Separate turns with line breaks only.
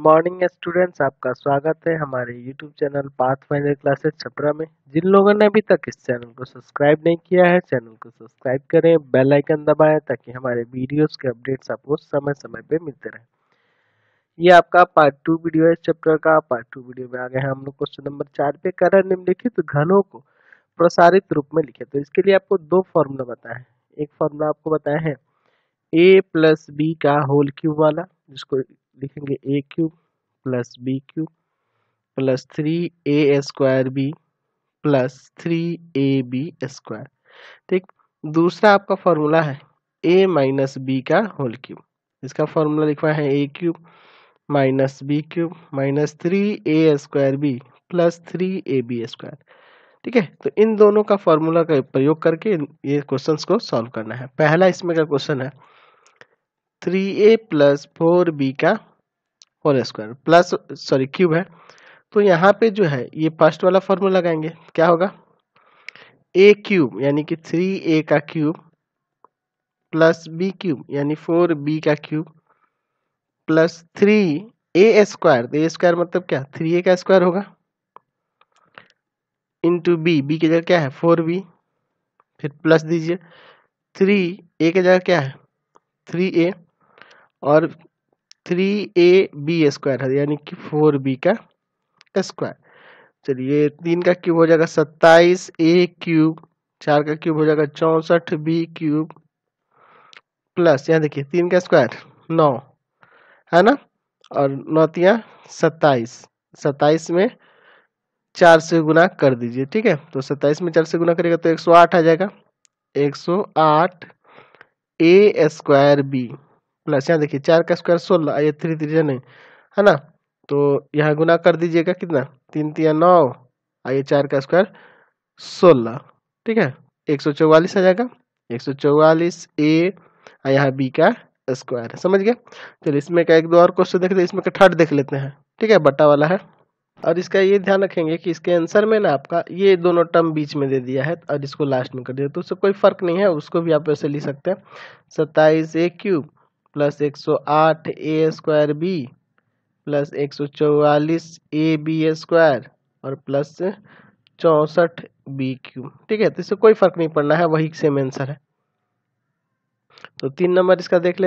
morning students आपका स्वागत है हमारे YouTube channel finer classes Chhapra में जिन लोगों ने अभी तक इस चैनल को सब्सक्राइब नहीं किया है चैनल को सब्सक्राइब करें बेल आइकन दबाएं ताकि हमारे वीडियोस के अपडेट्स आपको समय समय पे मिलते रहें ये आपका पार्ट टू वीडियो है चैप्टर का पार्ट टू वीडियो में आ गए हम लोग क्वेश्चन नंबर चार पे कर निम्नलिखित तो घनों को प्रसारित रूप में लिखे तो इसके लिए आपको दो फॉर्मूला बताया है एक फॉर्मूला आपको बताया है ए प्लस बी का होल क्यूब वाला जिसको लिखेंगे A cube plus B cube plus three A square B
plus three A B square ठीक दूसरा आपका फॉर्मूला है ए माइनस बी का होल क्यूब इसका फॉर्मूला लिखवा है A cube minus B cube minus three A square B plus three A B square ठीक है तो इन दोनों का फॉर्मूला का प्रयोग करके ये क्वेश्चन को सॉल्व करना है पहला इसमें का क्वेश्चन है three A plus four B का whole square plus sorry cube है तो यहाँ पे जो है ये फर्स्ट वाला फॉर्मूला लगाएंगे क्या होगा ए क्यूब यानी कि थ्री ए का क्यूब प्लस बी क्यूब यानी फोर बी का cube plus three A square तो ए स्क्वायर मतलब क्या थ्री ए का स्क्वायर होगा इंटू बी बी की जगह क्या है फोर बी फिर प्लस दीजिए थ्री ए की जगह क्या है थ्री ए और थ्री ए बी स्क्वायर है यानी कि फोर बी का स्क्वायर चलिए तीन का क्यूब हो जाएगा सत्ताईस ए क्यूब चार का क्यूब हो जाएगा चौंसठ बी क्यूब प्लस यहाँ देखिए तीन का स्क्वायर नौ है ना और नौतिया सत्ताईस सत्ताईस में चार से गुना कर दीजिए ठीक है तो सत्ताईस में चार से गुना करेगा तो एक सौ आठ आ जाएगा एक सौ आठ ए स्क्वायर बी प्लस यहाँ देखिए चार का स्क्वायर सोलह ये थ्री थ्री नहीं है ना तो यहाँ गुना कर दीजिएगा कितना तीन तीन नौ आइए चार का स्क्वायर सोलह ठीक है एक सौ चौवालीस आ जाएगा एक सौ चौवालीस ए यहाँ बी का स्क्वायर समझ गया चलिए इसमें का एक दो और क्वेश्चन देख लेते इसमें का थर्ड देख लेते हैं ठीक है बट्टा वाला है और इसका ये ध्यान रखेंगे कि इसके आंसर में ना आपका ये दोनों टर्म बीच में दे दिया है और इसको लास्ट में कर दिया तो उससे कोई फर्क नहीं है उसको भी आप ऐसे लिख सकते हैं सत्ताईस ए क्यूब प्लस एक सौ आठ ए स्क्वायर बी प्लस एक सौ चौवालीस ए बी स्क्वायर और प्लस चौंसठ
बी क्यू ठीक है तो इससे कोई फर्क नहीं पड़ना है वही सेम आंसर है तो तीन नंबर इसका देख ले